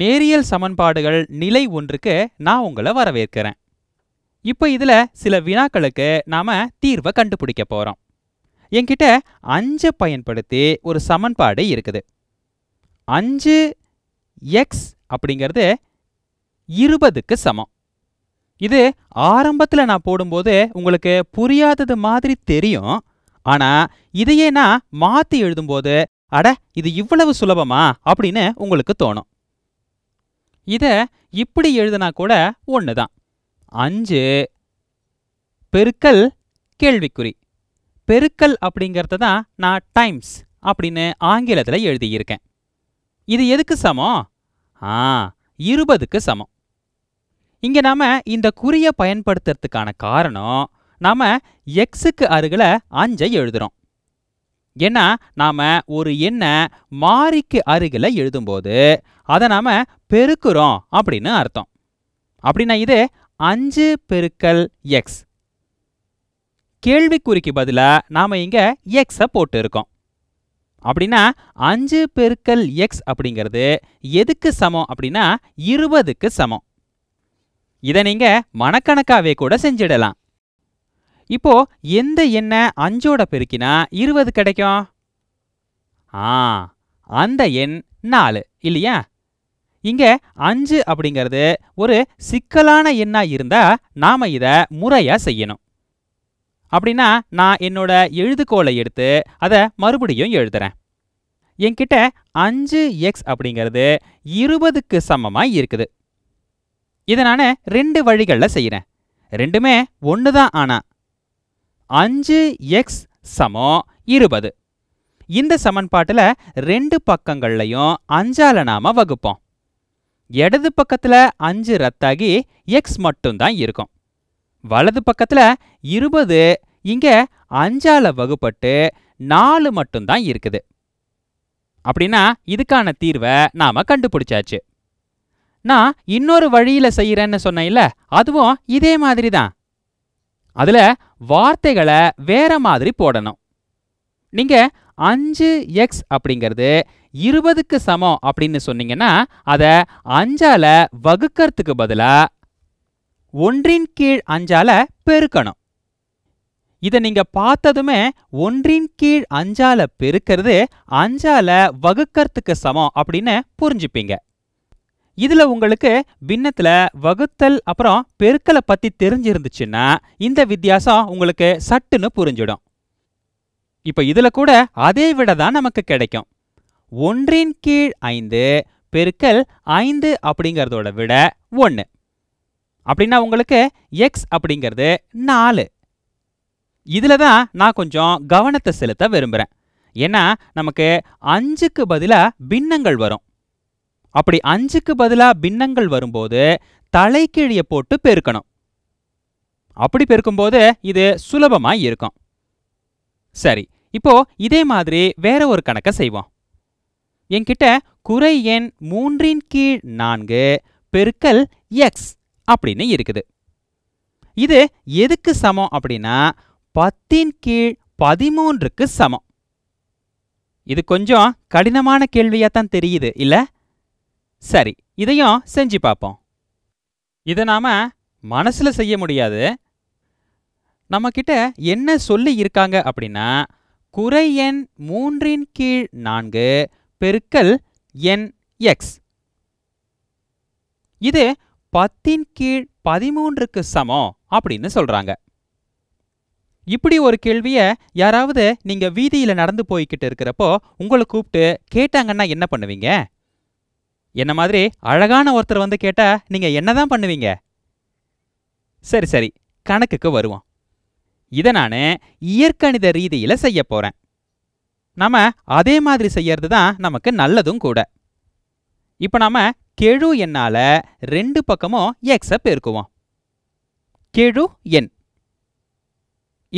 நேரியல் சமன்பாடுகள் நிலை ஒன்றுக்கு நான் உங்களை வரவேற்கிறேன் இப்போ இதில் சில வினாக்களுக்கு நாம் தீர்வை கண்டுபிடிக்க போகிறோம் என்கிட்ட அஞ்சு பயன்படுத்தி ஒரு சமன்பாடு இருக்குது அஞ்சு எக்ஸ் அப்படிங்கிறது இருபதுக்கு சமம் இது ஆரம்பத்தில் நான் போடும்போது உங்களுக்கு புரியாதது மாதிரி தெரியும் ஆனால் இதையே நான் மாற்றி எழுதும்போது அட இது இவ்வளவு சுலபமா அப்படின்னு உங்களுக்கு தோணும் இதை இப்படி எழுதினா கூட ஒன்று தான் அஞ்சு பெருக்கல் கேள்விக்குறி பெருக்கல் அப்படிங்கிறத தான் நான் டைம்ஸ் அப்படின்னு ஆங்கிலத்தில் எழுதியிருக்கேன் இது எதுக்கு சமம் ஆ இருபதுக்கு சமம் இங்கே நாம் இந்த குறியை பயன்படுத்துறதுக்கான காரணம் நாம் எக்ஸுக்கு அருகில் அஞ்சை எழுதுகிறோம் ஏன்னா நாம் ஒரு எண்ணை மாறிக்கு அருகில் எழுதும்போது அதை நாம் பெருக்குறோம் அப்படின்னு அர்த்தம் அப்படின்னா இது அஞ்சு பெருக்கல் எக்ஸ் கேள்விக்குறிக்கு பதிலாக நாம் இங்கே எக்ஸை போட்டு இருக்கோம் அப்படின்னா அஞ்சு பெருக்கல் எக்ஸ் அப்படிங்கிறது எதுக்கு சமம் அப்படின்னா இருபதுக்கு சமம் இதை நீங்கள் மனக்கணக்காகவே கூட செஞ்சிடலாம் இப்போ எந்த எண்ணை அஞ்சோட பெருக்கினா இருபது கிடைக்கும் ஆ அந்த எண் நாலு இல்லையா இங்க அஞ்சு அப்படிங்கிறது ஒரு சிக்கலான எண்ணா இருந்தா நாம இத முறையா செய்யணும் அப்படின்னா நான் என்னோட எழுதுகோலை எடுத்து அதை மறுபடியும் எழுதுறேன் என்கிட்ட அஞ்சு எக்ஸ் அப்படிங்கிறது இருபதுக்கு சமமாக இருக்குது இதை நான் ரெண்டு வழிகளில் செய்கிறேன் ரெண்டுமே ஒன்று தான் ஆனால் அஞ்சு எக்ஸ் சமம் இருபது இந்த சமன்பாட்டில் ரெண்டு பக்கங்கள்லையும் அஞ்சால நாம வகுப்போம் இடது பக்கத்தில் அஞ்சு ரத்தாகி எக்ஸ் மட்டும்தான் இருக்கும் வலது பக்கத்தில் இருபது இங்கே அஞ்சால வகுப்பட்டு நாலு மட்டும்தான் இருக்குது அப்படின்னா இதுக்கான தீர்வை நாம கண்டுபிடிச்சாச்சு நான் இன்னொரு வழியில செய்யறேன்னு சொன்னேன்ல அதுவும் இதே மாதிரி தான் அதுல வார்த்தைகளை வேற மாதிரி போடணும் நீங்க அஞ்சு எக்ஸ் அப்படிங்கிறது இருபதுக்கு சமம் அப்படின்னு சொன்னீங்கன்னா அதை அஞ்சால வகுக்கிறதுக்கு பதிலா ஒன்றின் கீழ் அஞ்சால பெருக்கணும் இதை நீங்க பார்த்ததுமே ஒன்றின் கீழ் அஞ்சால பெருக்கிறது அஞ்சால வகுக்கிறதுக்கு சமம் அப்படின்னு புரிஞ்சுப்பீங்க இதுல உங்களுக்கு பின்னத்துல வகுத்தல் அப்புறம் பெருக்கலை பத்தி தெரிஞ்சிருந்துச்சுன்னா இந்த வித்தியாசம் உங்களுக்கு சட்டுன்னு புரிஞ்சிடும் இப்ப இதுல கூட அதே விட தான் நமக்கு கிடைக்கும் ஒன்றின் கீழ் ஐந்து பெருக்கல் ஐந்து அப்படிங்கிறதோட விட ஒன்று அப்படின்னா உங்களுக்கு எக்ஸ் அப்படிங்கிறது நாலு இதில் தான் நான் கொஞ்சம் கவனத்தை செலுத்த விரும்புகிறேன் ஏன்னா நமக்கு அஞ்சுக்கு பதிலாக பின்னங்கள் வரும் அப்படி அஞ்சுக்கு பதிலாக பின்னங்கள் வரும்போது தலைக்கீழியை போட்டு பெருக்கணும் அப்படி பெருக்கும்போது இது சுலபமாக இருக்கும் சரி இப்போ இதே மாதிரி வேற ஒரு கணக்கை செய்வோம் என்கிட்ட குறை எண் மூன்றின் கீழ் நான்கு பெருக்கல் எக்ஸ் அப்படின்னு இருக்குது இது எதுக்கு சமம் அப்படின்னா பத்தின் கீழ் பதிமூன்றுக்கு சமம் இது கொஞ்சம் கடினமான கேள்வியாக தான் தெரியுது இல்லை சரி இதையும் செஞ்சு பார்ப்போம் இதை நாம் மனசில் செய்ய முடியாது நம்மக்கிட்ட என்ன சொல்லி இருக்காங்க அப்படின்னா குறை எண் மூன்றின் கீழ் நான்கு பெருக்கல் எண் எக்ஸ் இது பத்தின் கீழ் பதிமூன்றுக்கு சமம் அப்படின்னு சொல்கிறாங்க இப்படி ஒரு கேள்வியை யாராவது நீங்கள் வீதியில் நடந்து போய்கிட்டு இருக்கிறப்போ உங்களை கூப்பிட்டு கேட்டாங்கன்னா என்ன பண்ணுவீங்க என்ன மாதிரி அழகான ஒருத்தர் வந்து கேட்டா நீங்க தான் பண்ணுவீங்க சரி சரி கணக்குக்கு வருவோம் இதை நான் இயற்கணித ரீதியில் செய்ய போறேன் நாம அதே மாதிரி செய்யறது தான் நமக்கு நல்லதும் கூட இப்போ நாம கெழு எண்ணால் ரெண்டு பக்கமும் எக்ஸை பெருக்குவோம் கெழு எண்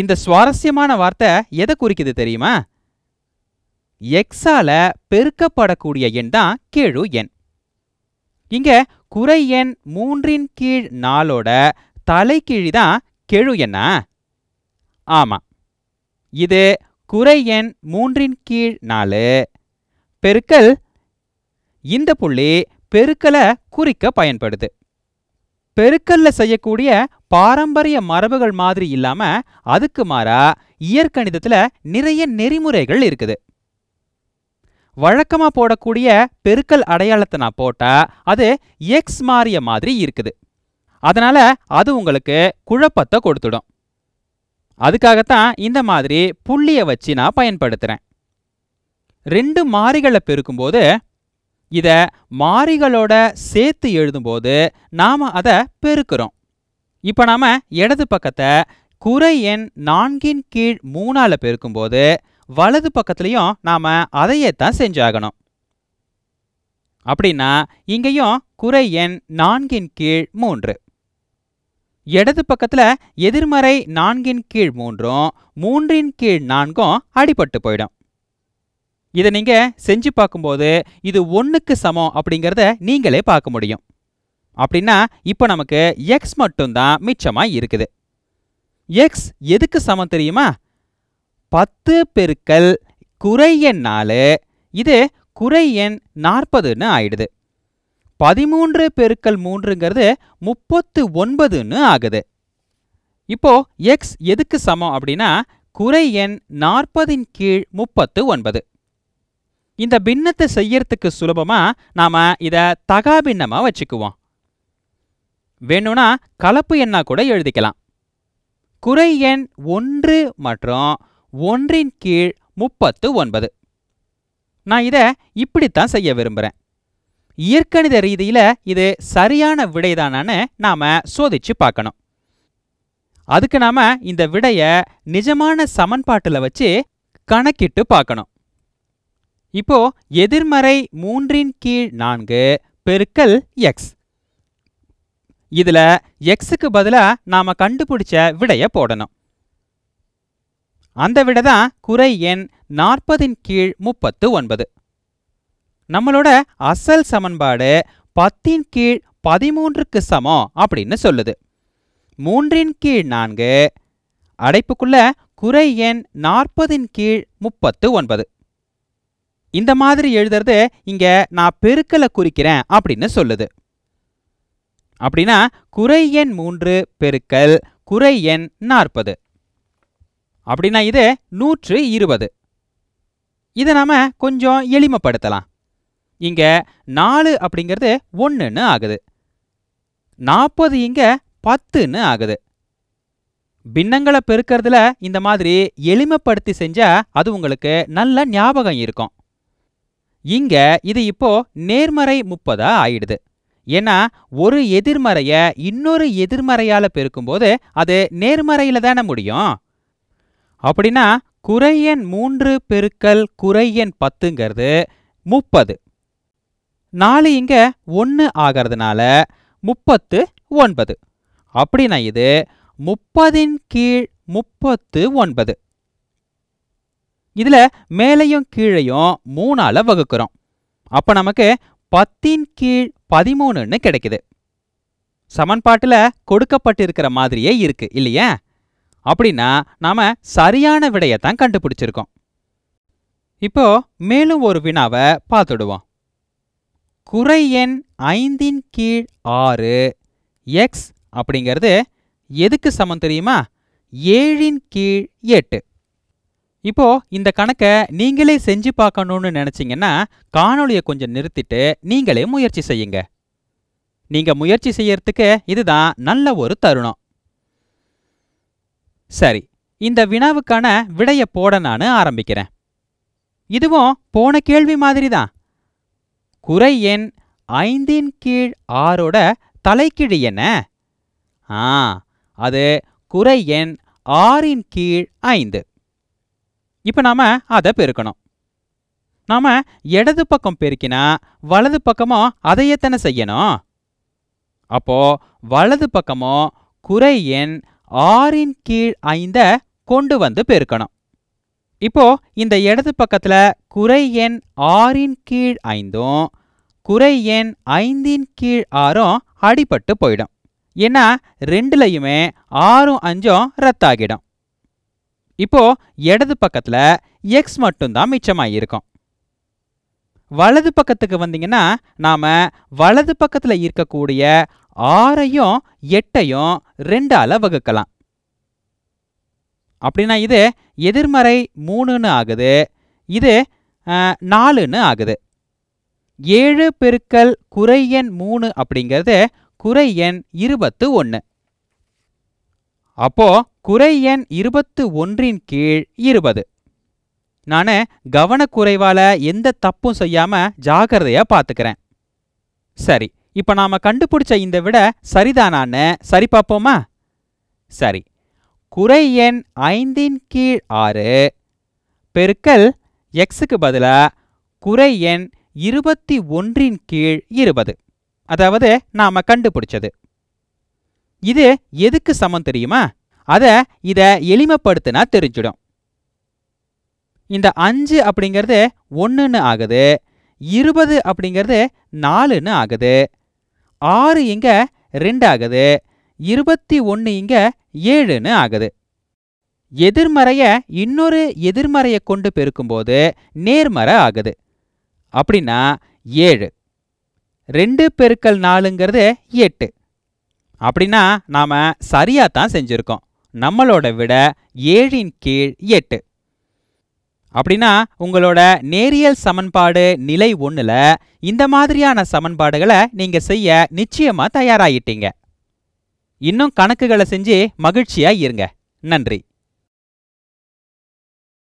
இந்த சுவாரஸ்யமான வார்த்தை எதை குறிக்குது தெரியுமா எக்ஸால பெருக்கப்படக்கூடிய எண் தான் கெழு எண் இங்க குறை எண் மூன்றின் கீழ் நாளோட தலைக்கீழி தான் கெழு எண்ணா ஆமாம் இது குறை எண் மூன்றின் கீழ் நாலு பெருக்கல் இந்த புள்ளி பெருக்கலை குறிக்க பயன்படுது பெருக்கல்ல செய்யக்கூடிய பாரம்பரிய மரபுகள் மாதிரி இல்லாம அதுக்கு மாறா இயற்கணிதத்துல நிறைய நெறிமுறைகள் இருக்குது வழக்கமாக போடக்கூடிய பெருக்கல் அடையாளத்தை நான் போட்டால் அது எக்ஸ் மாறிய மாதிரி இருக்குது அதனால் அது உங்களுக்கு குழப்பத்தை கொடுத்துடும் அதுக்காகத்தான் இந்த மாதிரி புள்ளியை வச்சு நான் பயன்படுத்துகிறேன் ரெண்டு மாறிகளை பெருக்கும்போது இதை மாறிகளோட சேர்த்து எழுதும்போது நாம் அதை பெருக்கிறோம் இப்போ நாம் இடது பக்கத்தை குறை எண் நான்கின் கீழ் மூணால் பெருக்கும்போது வலது பக்கத்துலேயும் நாம் அதையே தான் செஞ்சாகணும் அப்படின்னா இங்கேயும் குறை எண் நான்கின் கீழ் மூன்று இடது பக்கத்தில் எதிர்மறை நான்கின் கீழ் மூன்றும் மூன்றின் கீழ் நான்கும் அடிபட்டு போயிடும் இதை நீங்கள் செஞ்சு பார்க்கும்போது இது ஒன்றுக்கு சமம் அப்படிங்கிறத நீங்களே பார்க்க முடியும் அப்படின்னா இப்போ நமக்கு எக்ஸ் மட்டும்தான் மிச்சமாக இருக்குது எக்ஸ் எதுக்கு சமம் தெரியுமா பத்து பெருக்கல் குறை எண் நாலு இது குறை எண் நாற்பதுன்னு ஆயிடுது பதிமூன்று பெருக்கல் மூன்றுங்கிறது முப்பத்து ஒன்பதுன்னு ஆகுது இப்போ எக்ஸ் எதுக்கு சமம் அப்படின்னா குறை எண் நாற்பதின் கீழ் முப்பத்து ஒன்பது இந்த பின்னத்தை செய்யறதுக்கு சுலபமா நாம இத தகா வச்சுக்குவோம் வேணும்னா கலப்பு எண்ணா கூட எழுதிக்கலாம் குறை எண் ஒன்று மற்றும் ஒன்றின் கீழ் முப்பத்து ஒன்பது நான் இதை இப்படித்தான் செய்ய விரும்புகிறேன் இயற்கணித ரீதியில் இது சரியான விடைதானான்னு நாம் சோதிச்சு பார்க்கணும் அதுக்கு நாம் இந்த விடையை நிஜமான சமன்பாட்டில் வச்சு கணக்கிட்டு பார்க்கணும் இப்போ எதிர்மறை மூன்றின் கீழ் நான்கு பெருக்கல் எக்ஸ் இதில் எக்ஸுக்கு பதிலாக நாம் கண்டுபிடிச்ச விடையை போடணும் அந்த விட தான் குறை எண் நாற்பதின் கீழ் முப்பத்து ஒன்பது நம்மளோட அசல் சமன்பாடு பத்தின் கீழ் பதிமூன்றுக்கு சமம் அப்படின்னு சொல்லுது மூன்றின் கீழ் நான்கு அடைப்புக்குள்ள குறை எண் நாற்பதின் கீழ் முப்பத்து ஒன்பது இந்த மாதிரி எழுதுறது இங்க நான் பெருக்கலை குறிக்கிறேன் அப்படின்னு சொல்லுது அப்படின்னா குறை எண் மூன்று பெருக்கல் குறை எண் நாற்பது அப்படின்னா இது நூற்று இருபது இதை நாம் கொஞ்சம் எளிமைப்படுத்தலாம் இங்கே நாலு அப்படிங்கிறது ஒன்றுன்னு ஆகுது நாற்பது இங்கே பத்துன்னு ஆகுது பின்னங்களை பெருக்கிறதுல இந்த மாதிரி எளிமைப்படுத்தி செஞ்சால் அது உங்களுக்கு நல்ல ஞாபகம் இருக்கும் இங்கே இது இப்போ நேர்மறை முப்பதா ஆயிடுது ஏன்னா ஒரு எதிர்மறையை இன்னொரு எதிர்மறையால் பெருக்கும்போது அது நேர்மறையில் தானே முடியும் அப்படின்னா குறையன் மூன்று பெருக்கல் குறையன் பத்துங்கிறது முப்பது நாலு இங்க ஒன்று ஆகிறதுனால முப்பத்து ஒன்பது அப்படின்னா இது முப்பதின் கீழ் முப்பத்து ஒன்பது இதில் மேலையும் கீழையும் மூணால் வகுக்கிறோம் அப்போ நமக்கு பத்தின் கீழ் பதிமூணுன்னு கிடைக்குது சமன்பாட்டில் கொடுக்கப்பட்டிருக்கிற மாதிரியே இருக்கு இல்லையா அப்படின்னா நாம சரியான தான் கண்டுபிடிச்சிருக்கோம் இப்போ மேலும் ஒரு வினாவை பார்த்துடுவோம் குறை எண் ஐந்தின் கீழ் ஆறு எக்ஸ் அப்படிங்கிறது எதுக்கு சமம் தெரியுமா ஏழின் கீழ் எட்டு இப்போ இந்த கணக்கை நீங்களே செஞ்சு பார்க்கணும்னு நினச்சிங்கன்னா காணொலியை கொஞ்சம் நிறுத்திட்டு நீங்களே முயற்சி செய்யுங்க நீங்க முயற்சி செய்யறதுக்கு இதுதான் நல்ல ஒரு தருணம் சரி இந்த வினாவுக்கான விடைய போட நான் ஆரம்பிக்கிறேன் இதுவும் போன கேள்வி மாதிரி தான் குறை எண் ஐந்தின் கீழ் ஆறோட தலைக்கிழி என்ன ஆ அது குறை எண் ஆறின் கீழ் ஐந்து இப்போ நாம் அதை பெருக்கணும் நாம் இடது பக்கம் பெருக்கினா வலது பக்கமும் அதையத்தனை செய்யணும் அப்போ வலது பக்கமும் குறை எண் ஆறின் கீழ் ஐந்த கொண்டு வந்து பெருக்கணும் இப்போ இந்த இடது பக்கத்தில் குறை எண் ஆறின் கீழ் ஐந்தும் குறை எண் ஐந்தின் கீழ் ஆறும் அடிபட்டு போயிடும் ஏன்னா ரெண்டுலையுமே ஆறும் அஞ்சும் ரத்தாகிடும் இப்போ இடது பக்கத்தில் எக்ஸ் மட்டும்தான் மிச்சமாக இருக்கும் வலது பக்கத்துக்கு வந்தீங்கன்னா நாம் வலது பக்கத்தில் இருக்கக்கூடிய ஆறையும் எட்டையும் ரெண்டால் வகுக்கலாம் அப்படின்னா இது எதிர்மறை மூணுன்னு ஆகுது இது நாலுன்னு ஆகுது ஏழு பெருக்கல் குறை எண் மூணு அப்படிங்கிறது குறை எண் இருபத்து ஒன்று அப்போ குறை எண் இருபத்து ஒன்றின் கீழ் இருபது நான் கவனக்குறைவால் எந்த தப்பும் செய்யாமல் ஜாகிரதையாக பார்த்துக்கிறேன் சரி இப்ப நாம கண்டுபிடிச்ச இந்த விட சரிதானான்னு சரி பார்ப்போமா சரி குறை எண் ஐந்தின் கீழ் ஆறு பெருக்கல் எக்ஸுக்கு பதிலாக குறை எண் இருபத்தி ஒன்றின் கீழ் இருபது அதாவது நாம கண்டுபிடிச்சது இது எதுக்கு சமம் தெரியுமா அதை இதை எளிமைப்படுத்தினா தெரிஞ்சிடும் இந்த அஞ்சு அப்படிங்கிறது ஒன்றுன்னு ஆகுது இருபது அப்படிங்கிறது நாலுன்னு ஆகுது ஆறு இங்க ரெண்டு ஆகுது இருபத்தி ஒன்று இங்க ஏழுன்னு ஆகுது எதிர்மறைய இன்னொரு எதிர்மறையை கொண்டு பெருக்கும்போது நேர்மறை ஆகுது அப்படின்னா ஏழு ரெண்டு பெருக்கல் நாலுங்கிறது எட்டு அப்படின்னா நாம் சரியாக தான் செஞ்சுருக்கோம் நம்மளோட விட ஏழின் கீழ் எட்டு அப்படின்னா உங்களோட நேரியல் சமன்பாடு நிலை ஒன்றில் இந்த மாதிரியான சமன்பாடுகளை நீங்கள் செய்ய நிச்சயமாக தயாராகிட்டீங்க இன்னும் கணக்குகளை செஞ்சு மகிழ்ச்சியாக இருங்க நன்றி